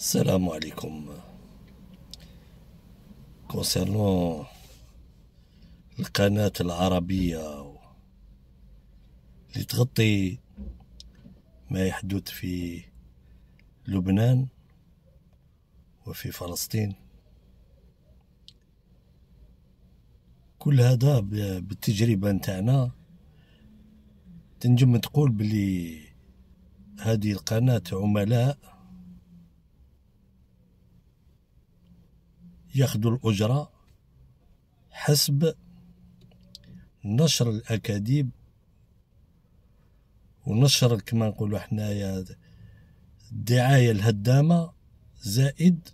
السلام عليكم كونسيرنون القناة العربية اللي تغطي ما يحدث في لبنان وفي فلسطين كل هذا بالتجربة نتاعنا تنجم تقول بلي هذه القناة عملاء ياخذوا الأجرة حسب نشر الأكاذيب ونشر كما نقولوا حنايا الدعاية الهدامة زائد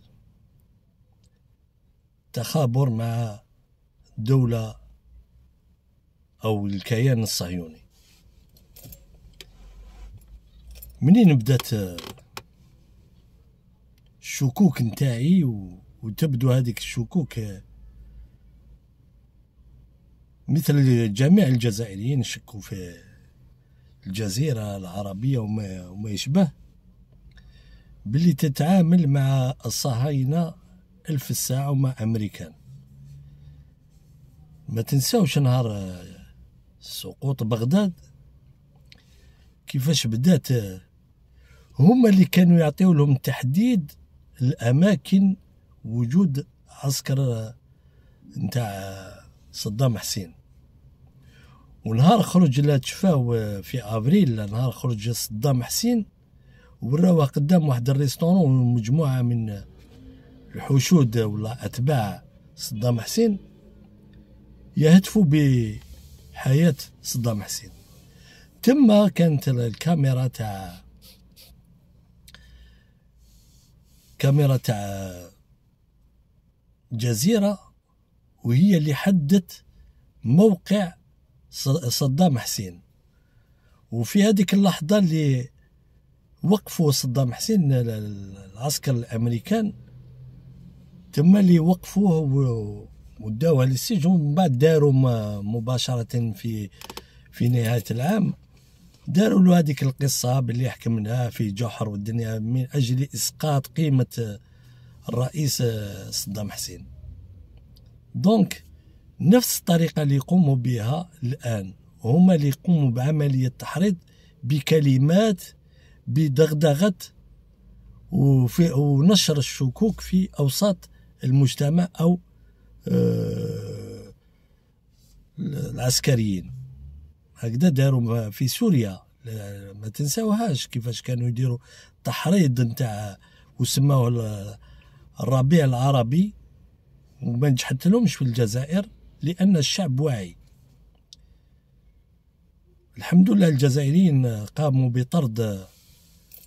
تخابر مع الدولة أو الكيان الصهيوني منين بدات الشكوك نتاعي و وتبدو هذيك الشكوك آه، مثل جميع الجزائريين شكوا في الجزيرة العربية وما, وما يشبه باللي تتعامل مع الصهاينة ألف الساعة ومع أمريكان ما تنساوش نهار آه، سقوط بغداد كيفاش بدات آه، هما اللي كانوا يعطيو لهم تحديد الأماكن وجود عسكر نتاع صدام حسين ونهار خرج لا تشفاو في ابريل نهار خرج صدام حسين وراوه قدام واحد الريستورون ومجموعه من الحشود ولا اتباع صدام حسين يهتفوا بحياه صدام حسين تما كانت الكاميرا تاع كاميرا تاع جزيرة وهي اللي حدت موقع صدام حسين وفي هذيك اللحظة اللي وقفوا صدام حسين العسكر الأمريكان تم اللي وقفوه وداوها للسجن ومن بعد داروا مباشرة في في نهاية العام داروا له هذيك القصة باللي حكمناها في جحر والدنيا من أجل إسقاط قيمة الرئيس آه، صدام حسين دونك نفس الطريقه اللي يقوموا بها الان هما اللي يقوموا بعمليه تحريض بكلمات بدغدغه وفي ونشر الشكوك في اوساط المجتمع او آه، العسكريين هكذا داروا في سوريا ما تنساوهاش كيفاش كانوا يديروا تحريض نتاع وسموه الربيع العربي وما نجحتلهمش في الجزائر لأن الشعب واعي الحمد لله الجزائريين قاموا بطرد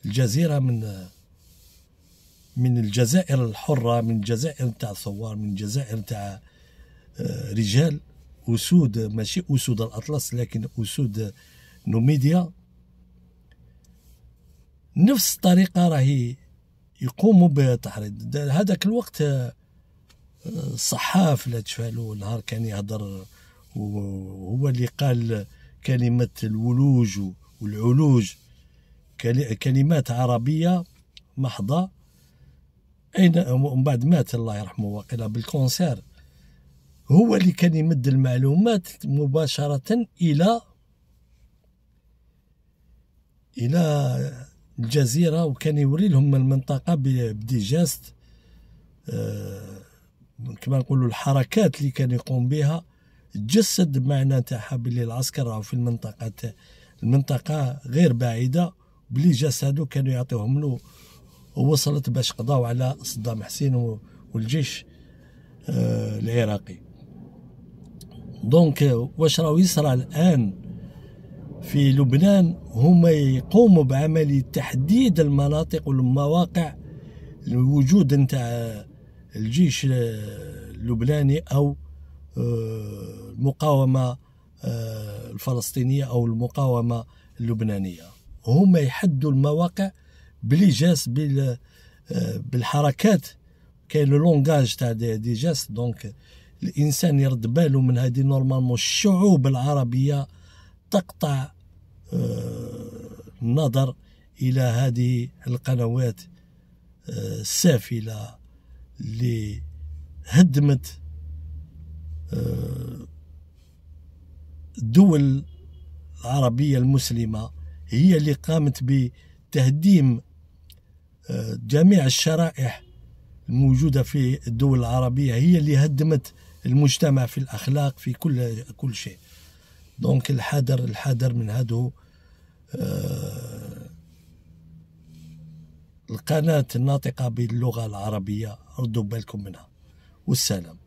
الجزيرة من من الجزائر الحرة من الجزائر تاع الثوار من الجزائر تاع آه، رجال أسود ماشي أسود الأطلس لكن أسود نوميديا نفس الطريقة راهي يقوموا بتحريض هذاك الوقت الصحاف لا تشفالو نهار كان يهضر وهو اللي قال كلمة الولوج والعلوج كلمات عربية محضة أين ومن بعد مات الله يرحمه وقيلا بالكونسير هو اللي كان يمد المعلومات مباشرة إلى إلى الجزيرة وكان يوري لهم المنطقة بديجاست آه كما نقولوا الحركات اللي كان يقوم بها تجسد معنى تاعها باللي العسكر راهو في المنطقه المنطقه غير بعيده بلي جسده كانوا يعطيهم له ووصلت باش قضاو على صدام حسين والجيش آه، العراقي دونك واش راهو يصرى الان في لبنان هما يقوموا بعمليه تحديد المناطق والمواقع الوجود نتاع الجيش اللبناني أو آه، المقاومة آه، الفلسطينية أو المقاومة اللبنانية هما يحدوا المواقع بلي جاس آه، بالحركات كاين لو لونغاج تاع دي جاس دونك الانسان يرد باله من هذه نورمالمون الشعوب العربيه تقطع النظر الى هذه القنوات السافله اللي هدمت آه، الدول العربية المسلمة هي اللي قامت بتهديم آه، جميع الشرائح الموجودة في الدول العربية هي اللي هدمت المجتمع في الأخلاق في كل كل شيء دونك الحذر الحذر من هذا آه، القناة الناطقة باللغة العربية ردوا بالكم منها والسلام